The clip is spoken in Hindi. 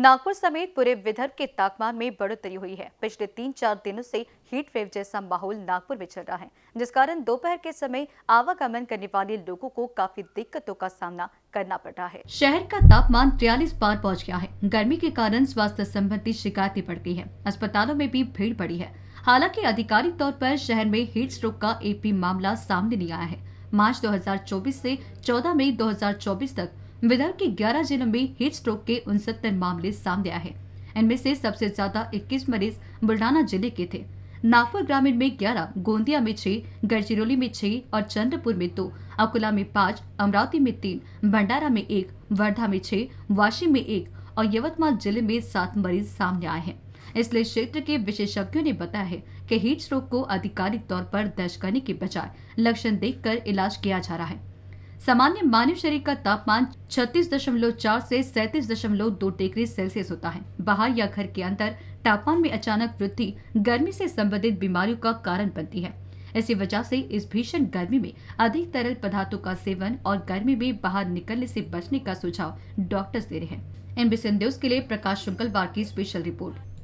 नागपुर समेत पूरे विदर्भ के तापमान में बढ़ोतरी हुई है पिछले तीन चार दिनों से हीट वेव जैसा माहौल नागपुर में चल रहा है जिस कारण दोपहर के समय आवागमन करने वाले लोगों को काफी दिक्कतों का सामना करना पड़ रहा है शहर का तापमान तिरालीस पार पहुंच गया है गर्मी के कारण स्वास्थ्य संबंधी शिकायतें गई है अस्पतालों में भी भीड़ बढ़ी है हालांकि आधिकारिक तौर पर शहर में हीट स्ट्रोक का एक भी मामला सामने नहीं आया है मार्च दो से चौदह मई 2024 तक विदर्भ के 11 जिलों में हीट स्ट्रोक के उनसत्तर मामले सामने आए हैं इनमें से सबसे ज्यादा 21 मरीज बुलडाना जिले के थे नागपुर ग्रामीण में 11, गोंदिया में 6, गढ़चिरौली में 6 और चंद्रपुर में 2, अकोला में 5, अमरावती में 3, भंडारा में 1, वर्धा में 6, वाशी में 1 और यवतमाल जिले में 7 मरीज सामने आए हैं इसलिए क्षेत्र के विशेषज्ञों ने बताया है कि हीट स्ट्रोक को आधिकारिक तौर पर दर्ज करने के बजाय लक्षण देखकर इलाज किया जा रहा है सामान्य मानव शरीर का तापमान 36.4 से 37.2 डिग्री सेल्सियस होता है बाहर या घर के अंदर तापमान में अचानक वृद्धि गर्मी से संबंधित बीमारियों का कारण बनती है इसी वजह से इस भीषण गर्मी में अधिक तरल पदार्थों का सेवन और गर्मी में बाहर निकलने से बचने का सुझाव डॉक्टर्स दे रहे हैं एमबी सिंह के लिए प्रकाश शुक्लवार की स्पेशल रिपोर्ट